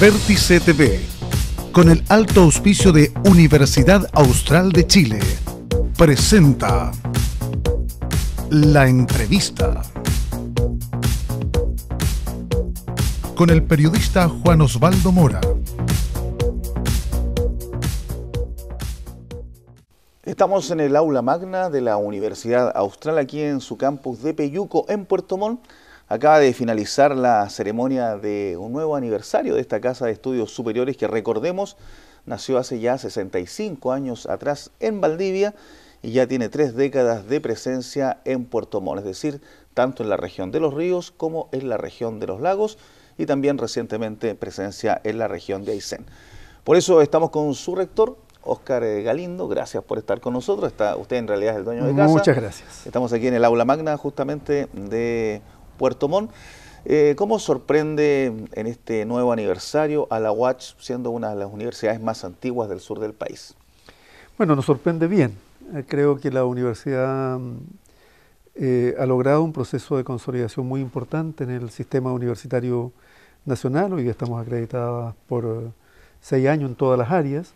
Vértice TV, con el alto auspicio de Universidad Austral de Chile, presenta La Entrevista. Con el periodista Juan Osvaldo Mora. Estamos en el aula magna de la Universidad Austral, aquí en su campus de Peyuco, en Puerto Montt Acaba de finalizar la ceremonia de un nuevo aniversario de esta Casa de Estudios Superiores que recordemos nació hace ya 65 años atrás en Valdivia y ya tiene tres décadas de presencia en Puerto Montt, es decir, tanto en la región de los ríos como en la región de los lagos y también recientemente presencia en la región de Aysén. Por eso estamos con su rector, Óscar eh, Galindo, gracias por estar con nosotros. Está, usted en realidad es el dueño de casa. Muchas gracias. Estamos aquí en el aula magna justamente de Puerto Montt. Eh, ¿Cómo sorprende en este nuevo aniversario a la UACH siendo una de las universidades más antiguas del sur del país? Bueno, nos sorprende bien. Eh, creo que la universidad mm, eh, ha logrado un proceso de consolidación muy importante en el sistema universitario nacional. Hoy estamos acreditadas por seis años en todas las áreas.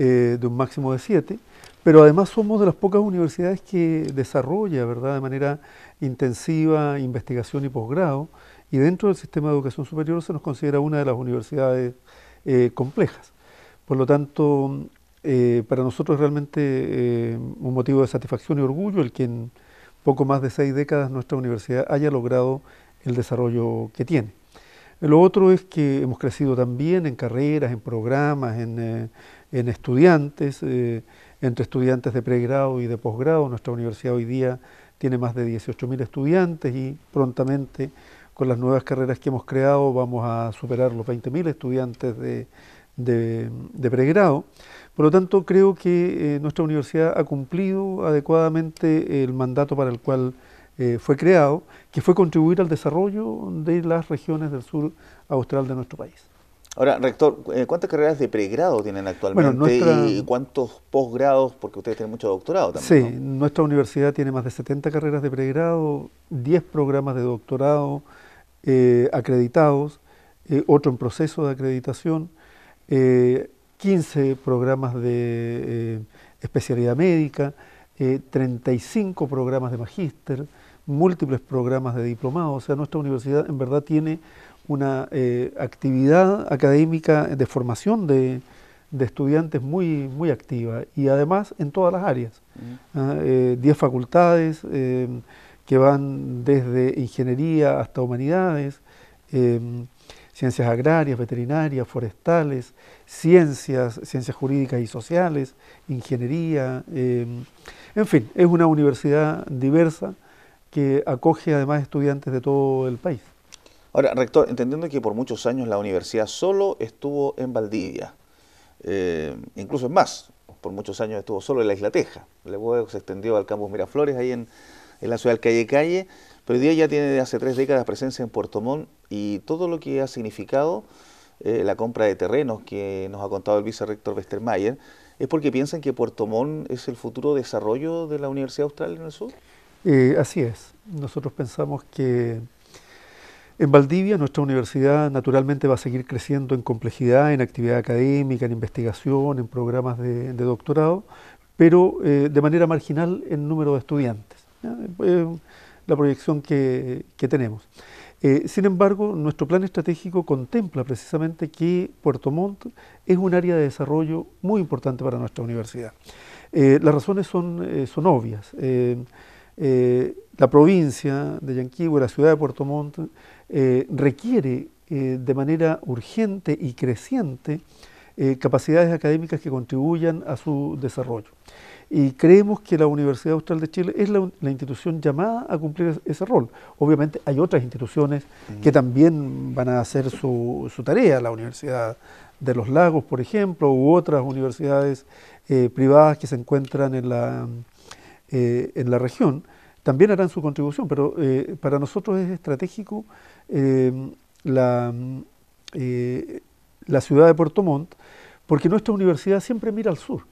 Eh, de un máximo de siete, pero además somos de las pocas universidades que desarrolla ¿verdad? de manera intensiva investigación y posgrado, y dentro del sistema de educación superior se nos considera una de las universidades eh, complejas. Por lo tanto, eh, para nosotros es realmente un motivo de satisfacción y orgullo el que en poco más de seis décadas nuestra universidad haya logrado el desarrollo que tiene. Lo otro es que hemos crecido también en carreras, en programas, en, en estudiantes, eh, entre estudiantes de pregrado y de posgrado. Nuestra universidad hoy día tiene más de 18.000 estudiantes y prontamente con las nuevas carreras que hemos creado vamos a superar los 20.000 estudiantes de, pregrado. Por lo tanto, creo que eh, nuestra universidad ha cumplido adecuadamente el mandato para el cual eh, fue creado, que fue contribuir al desarrollo de las regiones del sur austral de nuestro país. Ahora, rector, eh, ¿cuántas carreras de pregrado tienen actualmente y cuántos posgrados? Porque ustedes tienen mucho doctorado también. Sí, nuestra universidad tiene más de 70 carreras de pregrado, 10 programas de doctorado eh, acreditados, eh, otro en proceso de acreditación, 15 programas de especialidad médica, 35 programas de magíster, múltiples programas de diplomado. O sea, nuestra universidad en verdad tiene una eh, actividad académica de formación de, estudiantes muy, muy activa y además en todas las áreas. Mm. ¿ah? Eh, diez facultades eh, que van desde ingeniería hasta humanidades, ciencias agrarias, veterinarias, forestales, ciencias, ciencias jurídicas y sociales, ingeniería, en fin, es una universidad diversa que acoge además estudiantes de todo el país. Ahora, rector, entendiendo que por muchos años la universidad solo estuvo en Valdivia, eh, incluso es más, por muchos años estuvo solo en la Isla Teja, luego se extendió al campus Miraflores, ahí en, la ciudad del Calle Calle, pero hoy día ya tiene hace tres décadas presencia en Puerto Montt y todo lo que ha significado eh, la compra de terrenos que nos ha contado el vicerrector Westermayer, es porque piensan que Puerto Montt es el futuro desarrollo de la Universidad Austral en el sur. Eh, así es, nosotros pensamos que en Valdivia, nuestra universidad naturalmente va a seguir creciendo en complejidad, en actividad académica, en investigación, en programas de, doctorado, pero eh, de manera marginal en número de estudiantes, eh, la proyección que, tenemos. Eh, sin embargo, nuestro plan estratégico contempla precisamente que Puerto Montt es un área de desarrollo muy importante para nuestra universidad. las razones son, son obvias. Eh, la provincia de Yanquihue, la ciudad de Puerto Montt, eh, requiere eh, de manera urgente y creciente capacidades académicas que contribuyan a su desarrollo. Y creemos que la Universidad Austral de Chile es la, institución llamada a cumplir ese rol. Obviamente hay otras instituciones mm. que también van a hacer su, su tarea, la Universidad de los Lagos, por ejemplo, u otras universidades privadas que se encuentran en la, eh, en la región, también harán su contribución, pero eh, para nosotros es estratégico eh, la, la ciudad de Puerto Montt, porque nuestra universidad siempre mira al sur,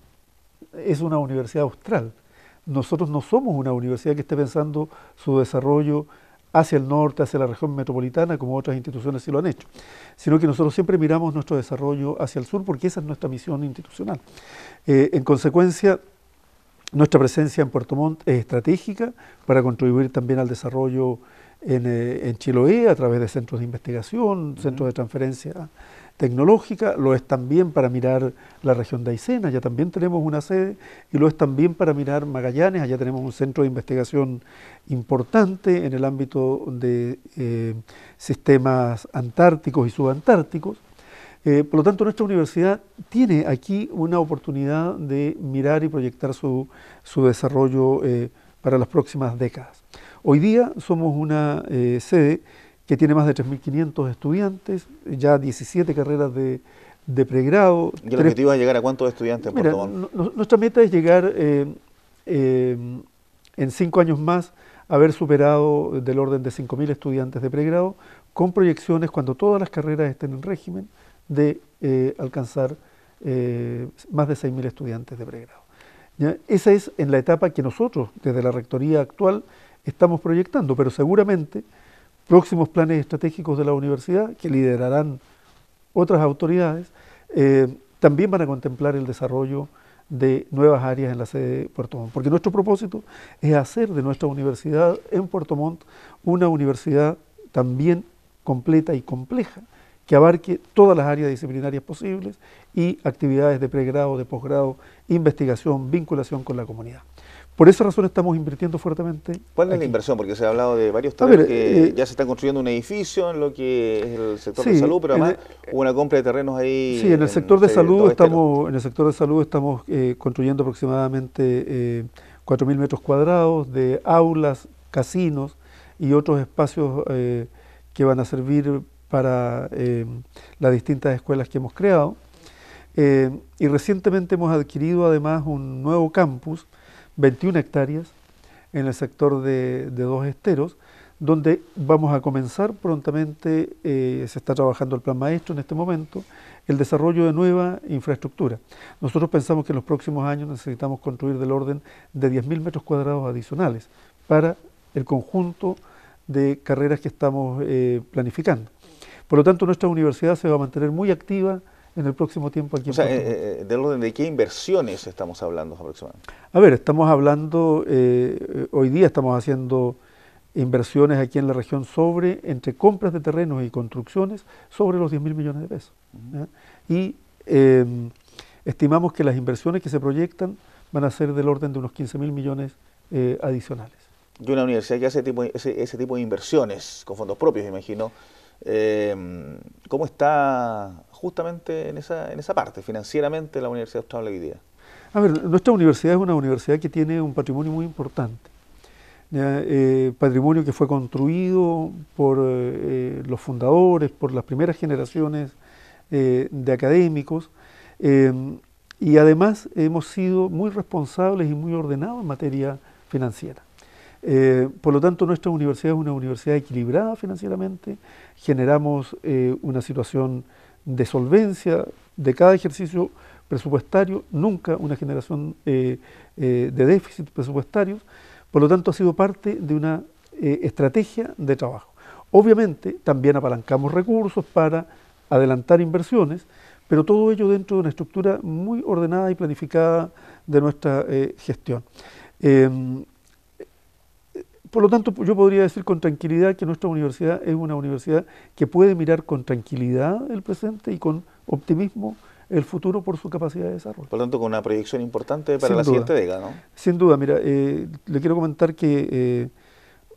es una universidad austral. Nosotros no somos una universidad que esté pensando su desarrollo hacia el norte, hacia la región metropolitana, como otras instituciones sí lo han hecho, sino que nosotros siempre miramos nuestro desarrollo hacia el sur porque esa es nuestra misión institucional. en consecuencia, nuestra presencia en Puerto Montt es estratégica para contribuir también al desarrollo en, eh, Chiloé a través de centros de investigación, centros de transferencia tecnológica, lo es también para mirar la región de Aicena, allá también tenemos una sede, y lo es también para mirar Magallanes, allá tenemos un centro de investigación importante en el ámbito de eh, sistemas antárticos y subantárticos, eh, por lo tanto, nuestra universidad tiene aquí una oportunidad de mirar y proyectar su, desarrollo eh, para las próximas décadas. Hoy día somos una eh, sede que tiene más de 3.500 estudiantes, ya 17 carreras de, pregrado. ¿Y el objetivo es llegar a cuántos estudiantes? en Puerto nuestra meta es llegar en cinco años más a haber superado del orden de 5.000 estudiantes de pregrado, con proyecciones cuando todas las carreras estén en régimen, de eh, alcanzar eh, más de 6.000 estudiantes de pregrado. Esa es en la etapa que nosotros, desde la Rectoría actual, estamos proyectando, pero seguramente próximos planes estratégicos de la universidad, que liderarán otras autoridades, eh, también van a contemplar el desarrollo de nuevas áreas en la sede de Puerto Montt, porque nuestro propósito es hacer de nuestra universidad en Puerto Montt una universidad también completa y compleja, que abarque todas las áreas disciplinarias posibles y actividades de pregrado, de posgrado, investigación, vinculación con la comunidad. Por esa razón estamos invirtiendo fuertemente. ¿Cuál es la inversión? Porque se ha hablado de varios terrenos que eh, ya se está construyendo un edificio en lo que es el sector de salud, pero además hubo una compra de terrenos ahí. Sí, en el sector de salud estamos, en el sector de salud estamos eh, construyendo aproximadamente eh, 4.000 metros cuadrados de aulas, casinos y otros espacios eh, que van a servir para eh, las distintas escuelas que hemos creado. Eh, y recientemente hemos adquirido además un nuevo campus, 21 hectáreas, en el sector de, Dos Esteros, donde vamos a comenzar prontamente, eh, se está trabajando el plan maestro en este momento, el desarrollo de nueva infraestructura. Nosotros pensamos que en los próximos años necesitamos construir del orden de 10.000 metros cuadrados adicionales para el conjunto de carreras que estamos planificando. Por lo tanto, nuestra universidad se va a mantener muy activa en el próximo tiempo aquí. O en sea, eh, eh, ¿del orden de qué inversiones estamos hablando aproximadamente? A ver, estamos hablando, eh, hoy día estamos haciendo inversiones aquí en la región sobre, entre compras de terrenos y construcciones, sobre los 10.000 millones de pesos. Y em, estimamos que las inversiones que se proyectan van a ser del orden de unos 15.000 mil millones adicionales. Y una universidad que hace tipo, ese, ese tipo de inversiones con fondos propios, imagino, Em, ¿cómo está justamente en esa, en esa parte, financieramente, la Universidad Austral hoy día? A ver, nuestra universidad es una universidad que tiene un patrimonio muy importante. Eh, patrimonio que fue construido por eh, los fundadores, por las primeras generaciones eh, de académicos. Em, y además hemos sido muy responsables y muy ordenados en materia financiera. Eh, por lo tanto, nuestra universidad es una universidad equilibrada financieramente, generamos eh, una situación de solvencia de cada ejercicio presupuestario, nunca una generación eh, de déficit presupuestarios, por lo tanto ha sido parte de una estrategia de trabajo. Obviamente también apalancamos recursos para adelantar inversiones, pero todo ello dentro de una estructura muy ordenada y planificada de nuestra gestión. Em, por lo tanto, yo podría decir con tranquilidad que nuestra universidad es una universidad que puede mirar con tranquilidad el presente y con optimismo el futuro por su capacidad de desarrollo. Por lo tanto, con una proyección importante para la siguiente década, ¿no? Sin duda, mira, eh, le quiero comentar que eh,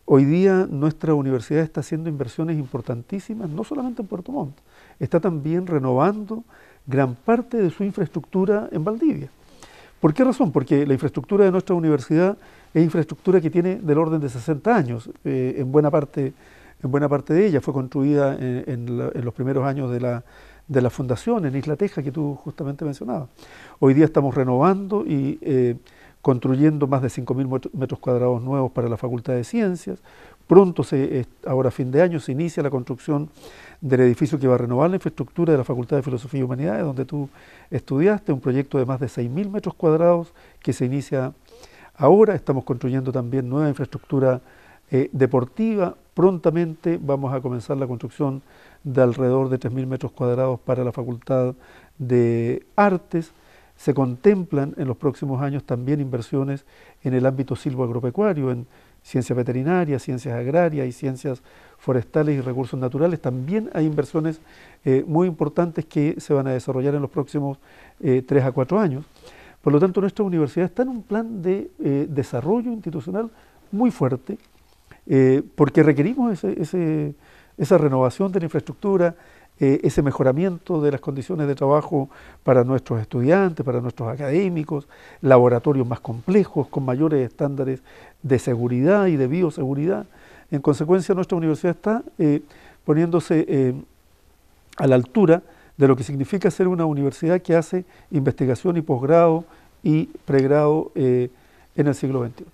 hoy día nuestra universidad está haciendo inversiones importantísimas, no solamente en Puerto Montt, está también renovando gran parte de su infraestructura en Valdivia. ¿Por qué razón? Porque la infraestructura de nuestra universidad es infraestructura que tiene del orden de 60 años, eh, en, buena parte, en buena parte de ella. Fue construida en, los primeros años de la, fundación, en Isla Teja, que tú justamente mencionabas. Hoy día estamos renovando y eh, construyendo más de 5.000 metros cuadrados nuevos para la Facultad de Ciencias, Pronto, se, eh, ahora a fin de año, se inicia la construcción del edificio que va a renovar la infraestructura de la Facultad de Filosofía y Humanidades, donde tú estudiaste, un proyecto de más de 6.000 metros cuadrados que se inicia ahora. Estamos construyendo también nueva infraestructura eh, deportiva. Prontamente vamos a comenzar la construcción de alrededor de 3.000 metros cuadrados para la Facultad de Artes. Se contemplan en los próximos años también inversiones en el ámbito silvoagropecuario, en ciencias veterinarias, ciencias agrarias y ciencias forestales y recursos naturales. También hay inversiones eh, muy importantes que se van a desarrollar en los próximos eh, tres a cuatro años. Por lo tanto, nuestra universidad está en un plan de eh, desarrollo institucional muy fuerte, porque requerimos esa renovación de la infraestructura, eh, ese mejoramiento de las condiciones de trabajo para nuestros estudiantes, para nuestros académicos, laboratorios más complejos, con mayores estándares de seguridad y de bioseguridad. En consecuencia, nuestra universidad está eh, poniéndose eh, a la altura de lo que significa ser una universidad que hace investigación y posgrado y pregrado en el siglo XXI.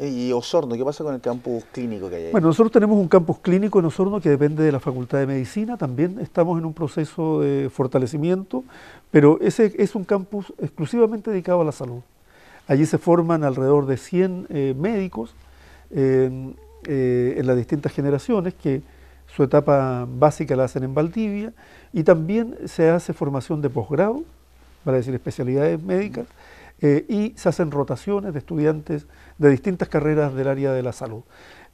Eh, y Osorno, ¿qué pasa con el campus clínico que hay ahí? Bueno, nosotros tenemos un campus clínico en Osorno que depende de la Facultad de Medicina, también estamos en un proceso de fortalecimiento, pero ese es un campus exclusivamente dedicado a la salud. Allí se forman alrededor de 100 eh, médicos eh, en las distintas generaciones que su etapa básica la hacen en Valdivia y también se hace formación de posgrado, para decir especialidades médicas. Eh, y se hacen rotaciones de estudiantes de distintas carreras del área de la salud.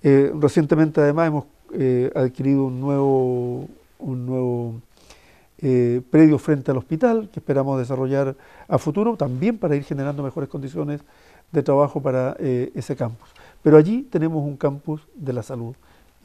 Eh, recientemente además hemos eh, adquirido un nuevo, un nuevo predio frente al hospital que esperamos desarrollar a futuro, también para ir generando mejores condiciones de trabajo para ese campus. Pero allí tenemos un campus de la salud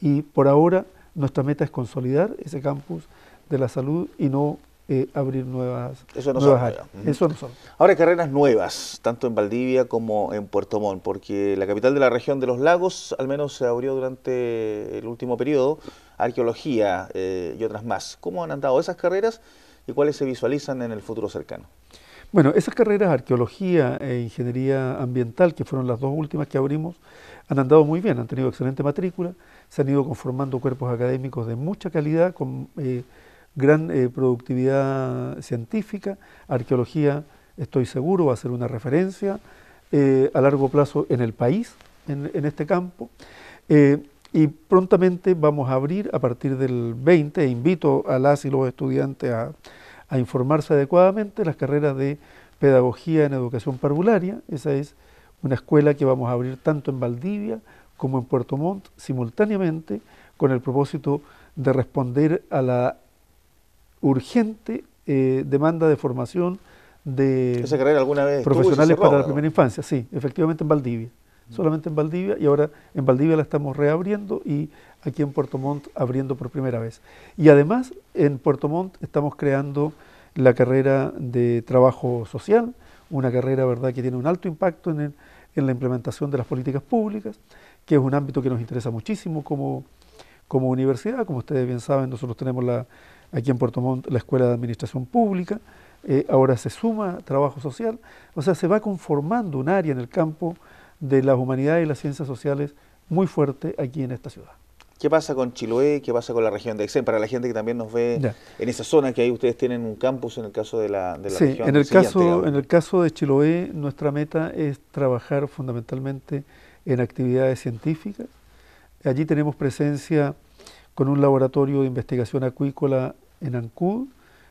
y por ahora nuestra meta es consolidar ese campus de la salud y no eh, abrir nuevas, Eso no son, Eso Ahora, carreras nuevas, tanto en Valdivia como en Puerto Montt, porque la capital de la región de los lagos al menos se abrió durante el último periodo, arqueología eh, y otras más. ¿Cómo han andado esas carreras y cuáles se visualizan en el futuro cercano? Bueno, esas carreras, arqueología e ingeniería ambiental, que fueron las dos últimas que abrimos, han andado muy bien, han tenido excelente matrícula, se han ido conformando cuerpos académicos de mucha calidad, con eh, gran eh, productividad científica, arqueología, estoy seguro, va a ser una referencia eh, a largo plazo en el país, en, este campo. Eh, y prontamente vamos a abrir a partir del 20, e invito a las y los estudiantes a, a informarse adecuadamente, las carreras de pedagogía en educación parvularia, esa es una escuela que vamos a abrir tanto en Valdivia como en Puerto Montt simultáneamente con el propósito de responder a la urgente eh, demanda de formación de profesionales para la primera infancia, sí, efectivamente en Valdivia, mm. solamente en Valdivia y ahora en Valdivia la estamos reabriendo y aquí en Puerto Montt abriendo por primera vez. Y además en Puerto Montt estamos creando la carrera de trabajo social, una carrera verdad que tiene un alto impacto en, en la implementación de las políticas públicas, que es un ámbito que nos interesa muchísimo como, como universidad, como ustedes bien saben, nosotros tenemos la aquí en Puerto Montt la Escuela de Administración Pública, eh, ahora se suma trabajo social, o sea, se va conformando un área en el campo de las humanidades y las ciencias sociales muy fuerte aquí en esta ciudad. ¿Qué pasa con Chiloé? ¿Qué pasa con la región de Aysén? Para la gente que también nos ve en esa zona que ahí ustedes tienen un campus en el caso de la, de sí, En el, caso, en el caso de Chiloé, nuestra meta es trabajar fundamentalmente en actividades científicas. Allí tenemos presencia con un laboratorio de investigación acuícola en Ancud,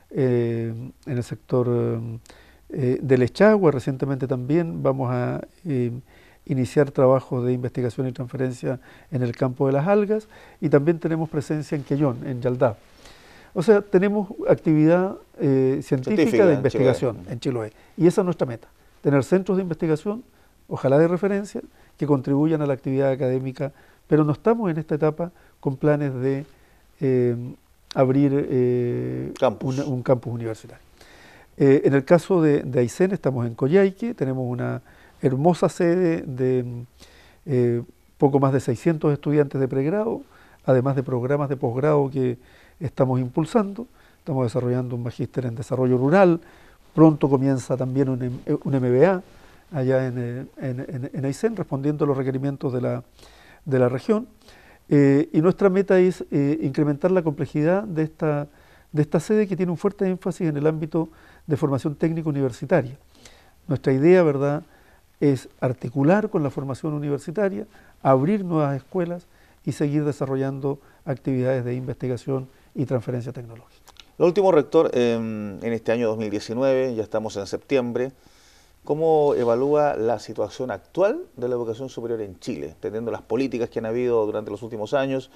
eh, en el sector eh, del Echagua, Recientemente también vamos a eh, iniciar trabajos de investigación y transferencia en el campo de las algas y también tenemos presencia en Quellón, en Yaldá. O sea, tenemos actividad científica, de investigación en Chiloé. y esa es nuestra meta, tener centros de investigación, ojalá de referencia, que contribuyan a la actividad académica, pero no estamos en esta etapa con planes de abrir eh, Un, campus universitario. Eh, en el caso de, de, Aysén, estamos en Coyhaique, tenemos una hermosa sede de eh, poco más de 600 estudiantes de pregrado, además de programas de posgrado que estamos impulsando. Estamos desarrollando un magíster en desarrollo rural, pronto comienza también un, un MBA allá en, en, Aysén, respondiendo a los requerimientos de la, de la región. Eh, y nuestra meta es eh, incrementar la complejidad de esta, sede que tiene un fuerte énfasis en el ámbito de formación técnica universitaria. Nuestra idea, ¿verdad?, es articular con la formación universitaria, abrir nuevas escuelas y seguir desarrollando actividades de investigación y transferencia tecnológica. El último, rector, em, en este año 2019, ya estamos en septiembre, ¿Cómo evalúa la situación actual de la educación superior en Chile, teniendo las políticas que han habido durante los últimos años,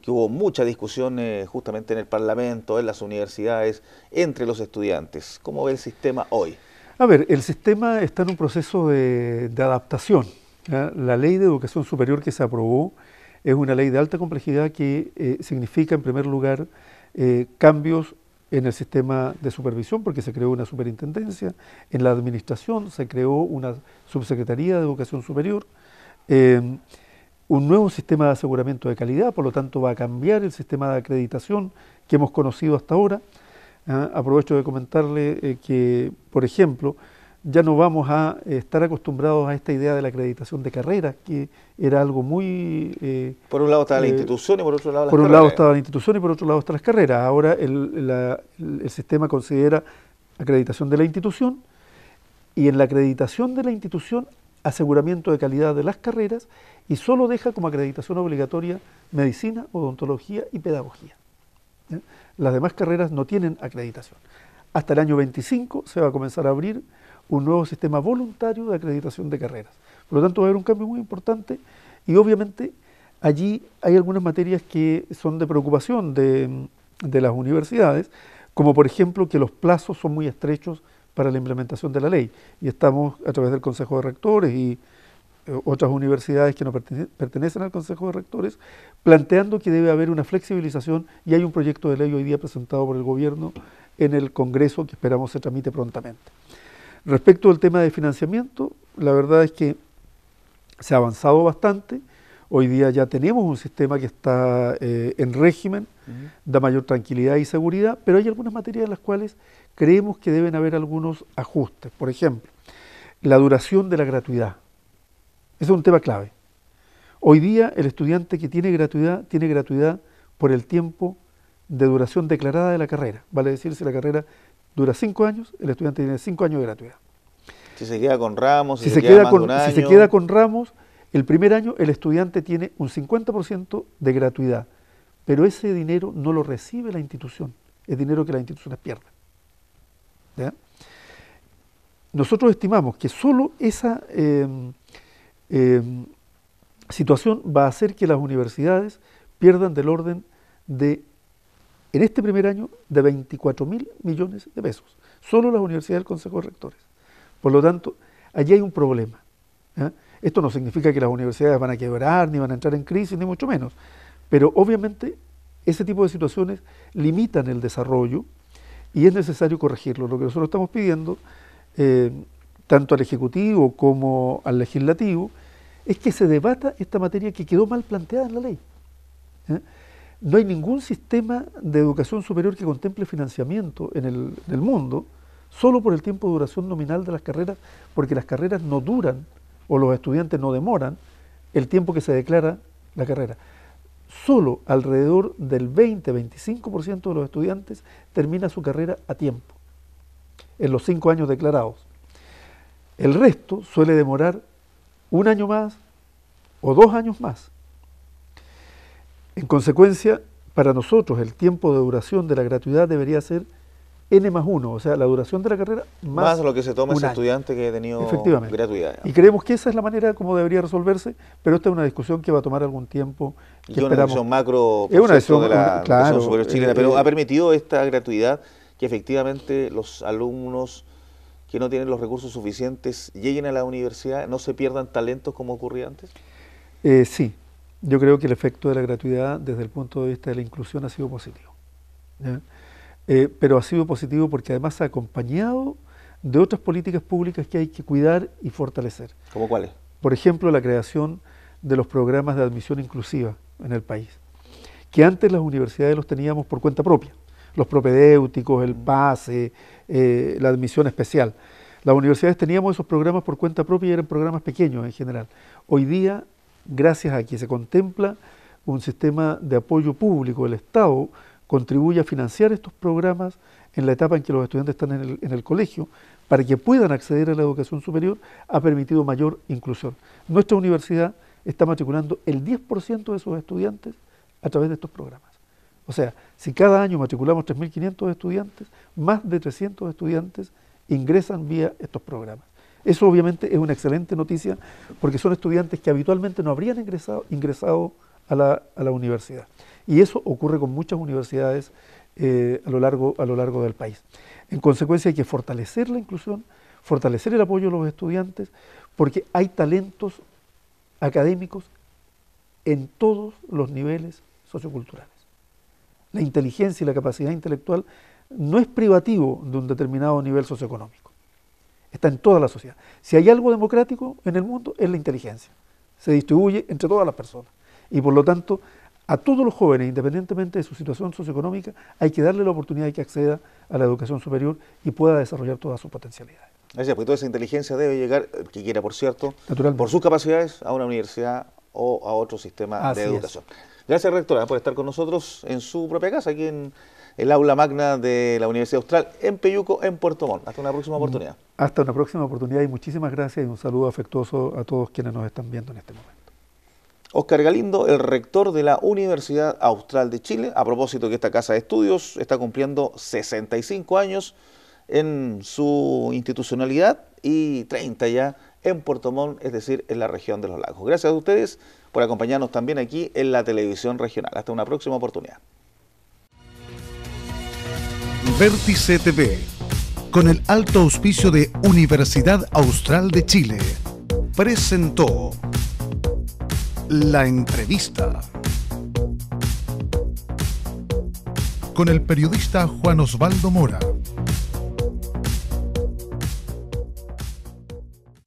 que hubo mucha discusión eh, justamente en el Parlamento, en las universidades, entre los estudiantes? ¿Cómo ve el sistema hoy? A ver, el sistema está en un proceso de, adaptación. La ley de educación superior que se aprobó es una ley de alta complejidad que eh, significa, en primer lugar, eh, cambios en el sistema de supervisión, porque se creó una superintendencia, en la administración se creó una subsecretaría de educación superior, eh, un nuevo sistema de aseguramiento de calidad, por lo tanto va a cambiar el sistema de acreditación que hemos conocido hasta ahora. Ah, aprovecho de comentarle eh, que, por ejemplo, ya no vamos a estar acostumbrados a esta idea de la acreditación de carreras, que era algo muy... Eh, por un lado estaba la eh, institución y por otro lado las Por un lado estaba la institución y por otro lado están las carreras. Ahora el, sistema considera acreditación de la institución y en la acreditación de la institución aseguramiento de calidad de las carreras y solo deja como acreditación obligatoria medicina, odontología y pedagogía. ¿eh? Las demás carreras no tienen acreditación. Hasta el año 25 se va a comenzar a abrir un nuevo sistema voluntario de acreditación de carreras. Por lo tanto, va a haber un cambio muy importante y obviamente allí hay algunas materias que son de preocupación de, las universidades, como por ejemplo que los plazos son muy estrechos para la implementación de la ley. Y estamos a través del Consejo de Rectores y eh, otras universidades que no pertenecen al Consejo de Rectores, planteando que debe haber una flexibilización y hay un proyecto de ley hoy día presentado por el Gobierno en el Congreso que esperamos se tramite prontamente. Respecto al tema de financiamiento, la verdad es que se ha avanzado bastante. Hoy día ya tenemos un sistema que está eh, en régimen, da mayor tranquilidad y seguridad, pero hay algunas materias en las cuales creemos que deben haber algunos ajustes. Por ejemplo, la duración de la gratuidad. Ese es un tema clave. Hoy día el estudiante que tiene gratuidad tiene gratuidad por el tiempo de duración declarada de la carrera. Vale decir, si la carrera dura cinco años, el estudiante tiene cinco años de gratuidad. Si se queda con ramos, si, se, queda, con, Si se queda con ramos, el primer año el estudiante tiene un 50% de gratuidad, pero ese dinero no lo recibe la institución, es dinero que las instituciones pierden. Nosotros estimamos que solo esa em, em, situación va a hacer que las universidades pierdan del orden de en este primer año de 24 mil millones de pesos, solo las universidades del Consejo de Rectores. Por lo tanto, allí hay un problema. ¿eh? Esto no significa que las universidades van a quebrar, ni van a entrar en crisis, ni mucho menos, pero obviamente ese tipo de situaciones limitan el desarrollo y es necesario corregirlo. Lo que nosotros estamos pidiendo, eh, tanto al Ejecutivo como al Legislativo, es que se debata esta materia que quedó mal planteada en la ley. ¿eh? No hay ningún sistema de educación superior que contemple financiamiento en el, mundo, solo por el tiempo de duración nominal de las carreras, porque las carreras no duran o los estudiantes no demoran el tiempo que se declara la carrera. Solo alrededor del 20-25% de los estudiantes termina su carrera a tiempo, en los cinco años declarados. El resto suele demorar un año más o dos años más en consecuencia, para nosotros el tiempo de duración de la gratuidad debería ser N más 1, o sea, la duración de la carrera más, más lo que se toma ese estudiante que ha tenido gratuidad. Y creemos que esa es la manera como debería resolverse, pero esta es una discusión que va a tomar algún tiempo. Que una macro es una de la clase superior chilena, eh, pero eh. ha permitido esta gratuidad que efectivamente los alumnos que no tienen los recursos suficientes lleguen a la universidad, no se pierdan talentos como ocurría antes. Eh, sí, yo creo que el efecto de la gratuidad desde el punto de vista de la inclusión ha sido positivo. Eh, pero ha sido positivo porque además ha acompañado de otras políticas públicas que hay que cuidar y fortalecer. ¿Cómo cuáles? Por ejemplo, la creación de los programas de admisión inclusiva en el país, que antes las universidades los teníamos por cuenta propia, los propedéuticos, el PASE, eh, la admisión especial. Las universidades teníamos esos programas por cuenta propia y eran programas pequeños en general. Hoy día gracias a que se contempla un sistema de apoyo público el Estado, contribuye a financiar estos programas en la etapa en que los estudiantes están en el, colegio, para que puedan acceder a la educación superior, ha permitido mayor inclusión. Nuestra universidad está matriculando el 10% de sus estudiantes a través de estos programas. O sea, si cada año matriculamos 3.500 estudiantes, más de 300 estudiantes ingresan vía estos programas. Eso obviamente es una excelente noticia porque son estudiantes que habitualmente no habrían ingresado, a, la, universidad. Y eso ocurre con muchas universidades eh, a, lo largo, a lo largo del país. En consecuencia hay que fortalecer la inclusión, fortalecer el apoyo a los estudiantes, porque hay talentos académicos en todos los niveles socioculturales. La inteligencia y la capacidad intelectual no es privativo de un determinado nivel socioeconómico está en toda la sociedad. Si hay algo democrático en el mundo es la inteligencia. Se distribuye entre todas las personas. Y por lo tanto, a todos los jóvenes, independientemente de su situación socioeconómica, hay que darle la oportunidad de que acceda a la educación superior y pueda desarrollar todas sus potencialidades. Gracias, porque toda esa inteligencia debe llegar, que quiera, por cierto, por sus capacidades, a una universidad o a otro sistema de educación. Gracias, rectora, por estar con nosotros en su propia casa, aquí en el aula magna de la Universidad Austral en Peyuco, en Puerto Montt. Hasta una próxima oportunidad. Hasta una próxima oportunidad y muchísimas gracias y un saludo afectuoso a todos quienes nos están viendo en este momento. Oscar Galindo, el rector de la Universidad Austral de Chile, a propósito que esta casa de estudios está cumpliendo 65 años en su institucionalidad y 30 ya en Puerto Montt, es decir, en la región de los lagos. Gracias a ustedes por acompañarnos también aquí en la televisión regional. Hasta una próxima oportunidad. Vértice TV, con el alto auspicio de Universidad Austral de Chile, presentó la entrevista con el periodista Juan Osvaldo Mora.